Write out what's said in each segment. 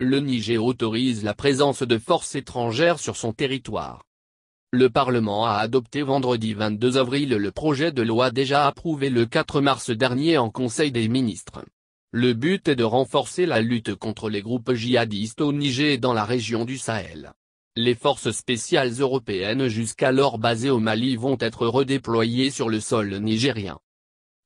le Niger autorise la présence de forces étrangères sur son territoire. Le Parlement a adopté vendredi 22 avril le projet de loi déjà approuvé le 4 mars dernier en Conseil des ministres. Le but est de renforcer la lutte contre les groupes djihadistes au Niger et dans la région du Sahel. Les forces spéciales européennes jusqu'alors basées au Mali vont être redéployées sur le sol nigérien.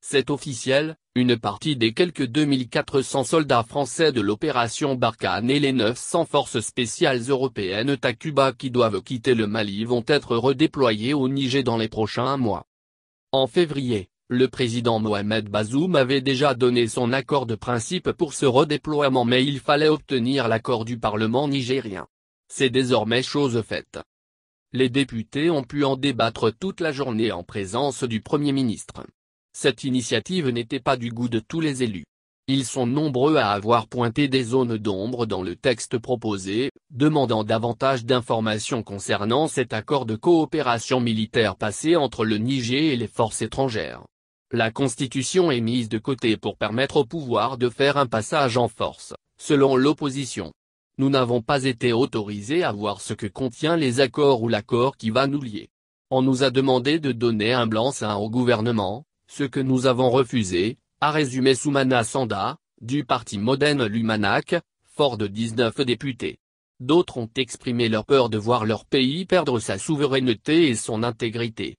C'est officiel, une partie des quelques 2400 soldats français de l'opération Barkhane et les 900 forces spéciales européennes Takuba qui doivent quitter le Mali vont être redéployés au Niger dans les prochains mois. En février, le président Mohamed Bazoum avait déjà donné son accord de principe pour ce redéploiement mais il fallait obtenir l'accord du Parlement nigérien. C'est désormais chose faite. Les députés ont pu en débattre toute la journée en présence du Premier ministre. Cette initiative n'était pas du goût de tous les élus. Ils sont nombreux à avoir pointé des zones d'ombre dans le texte proposé, demandant davantage d'informations concernant cet accord de coopération militaire passé entre le Niger et les forces étrangères. La Constitution est mise de côté pour permettre au pouvoir de faire un passage en force, selon l'opposition. Nous n'avons pas été autorisés à voir ce que contient les accords ou l'accord qui va nous lier. On nous a demandé de donner un blanc-seing au gouvernement, ce que nous avons refusé, a résumé Soumana Sanda, du parti Modène Lumanaq, fort de 19 députés. D'autres ont exprimé leur peur de voir leur pays perdre sa souveraineté et son intégrité.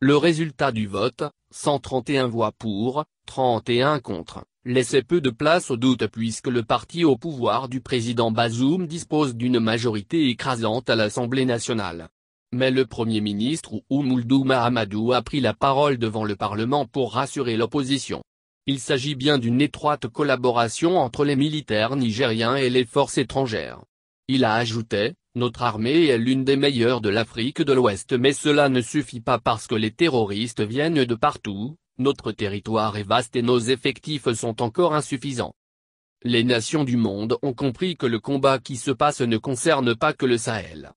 Le résultat du vote, 131 voix pour, 31 contre, laissait peu de place au doute puisque le parti au pouvoir du président Bazoum dispose d'une majorité écrasante à l'Assemblée nationale. Mais le Premier ministre Oumuldou Mahamadou a pris la parole devant le Parlement pour rassurer l'opposition. Il s'agit bien d'une étroite collaboration entre les militaires nigériens et les forces étrangères. Il a ajouté, notre armée est l'une des meilleures de l'Afrique de l'Ouest mais cela ne suffit pas parce que les terroristes viennent de partout, notre territoire est vaste et nos effectifs sont encore insuffisants. Les nations du monde ont compris que le combat qui se passe ne concerne pas que le Sahel.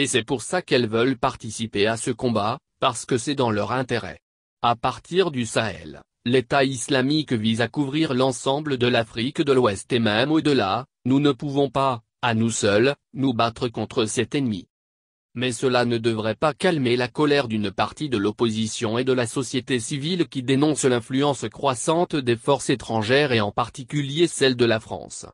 Et c'est pour ça qu'elles veulent participer à ce combat, parce que c'est dans leur intérêt. À partir du Sahel, l'État islamique vise à couvrir l'ensemble de l'Afrique de l'Ouest et même au-delà, nous ne pouvons pas, à nous seuls, nous battre contre cet ennemi. Mais cela ne devrait pas calmer la colère d'une partie de l'opposition et de la société civile qui dénonce l'influence croissante des forces étrangères et en particulier celle de la France.